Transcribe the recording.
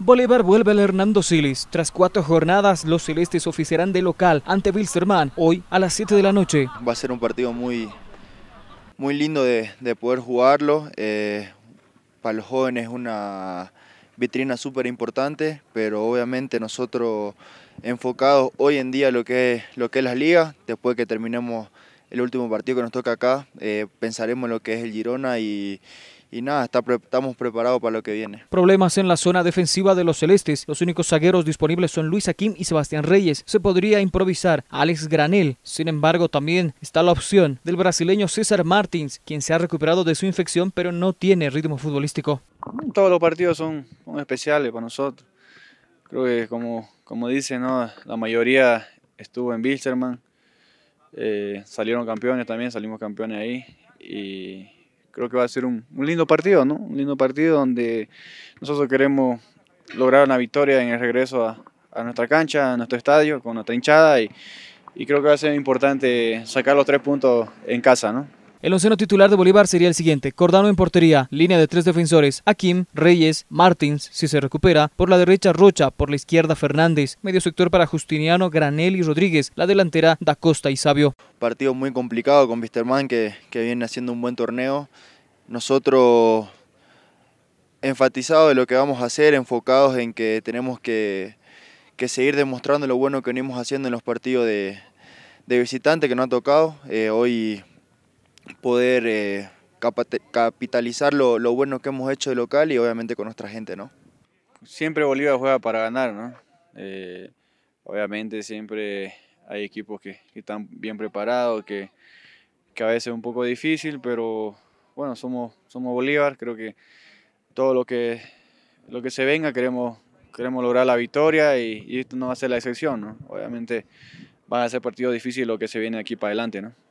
Bolívar vuelve al Hernando Silis. Tras cuatro jornadas, los celestes oficiarán de local ante Wilstermann hoy a las 7 de la noche. Va a ser un partido muy, muy lindo de, poder jugarlo. Eh, para los jóvenes una vitrina súper importante, pero obviamente nosotros enfocados hoy en día lo que es, lo que es la liga, después que terminemos el último partido que nos toca acá, eh, pensaremos en lo que es el Girona y y nada, estamos preparados para lo que viene. Problemas en la zona defensiva de los celestes. Los únicos zagueros disponibles son Luis Aquim y Sebastián Reyes. Se podría improvisar Alex Granel. Sin embargo, también está la opción del brasileño César Martins, quien se ha recuperado de su infección pero no tiene ritmo futbolístico. Todos los partidos son, especiales para nosotros. Creo que como, como dice, ¿no? la mayoría estuvo en Wilstermann. Eh, salieron campeones también, salimos campeones ahí. Y, creo que va a ser un, lindo partido, ¿no? Un lindo partido donde nosotros queremos lograr una victoria en el regreso a, nuestra cancha, a nuestro estadio, con nuestra hinchada y, creo que va a ser importante sacar los tres puntos en casa, ¿no? El onceno titular de Bolívar sería el siguiente, Cordano en portería, línea de tres defensores, Akim, Reyes, Martins, si se recupera, por la derecha Rocha, por la izquierda Fernández, medio sector para Justiniano, Granel y Rodríguez, la delantera Da Costa y Sabio. Partido muy complicado con Visterman que, que viene haciendo un buen torneo, nosotros enfatizados de lo que vamos a hacer, enfocados en que tenemos que, que seguir demostrando lo bueno que venimos haciendo en los partidos de, de visitante que nos ha tocado. Eh, hoy poder eh, capitalizar lo, bueno que hemos hecho de local y obviamente con nuestra gente, ¿no? Siempre Bolivia juega para ganar, ¿no? Eh, obviamente siempre hay equipos que, están bien preparados, que, que a veces es un poco difícil, pero bueno, somos, somos Bolívar, creo que todo lo que, lo que se venga queremos, queremos lograr la victoria y, esto no va a ser la excepción, ¿no? Obviamente va a ser partido difícil lo que se viene aquí para adelante, ¿no?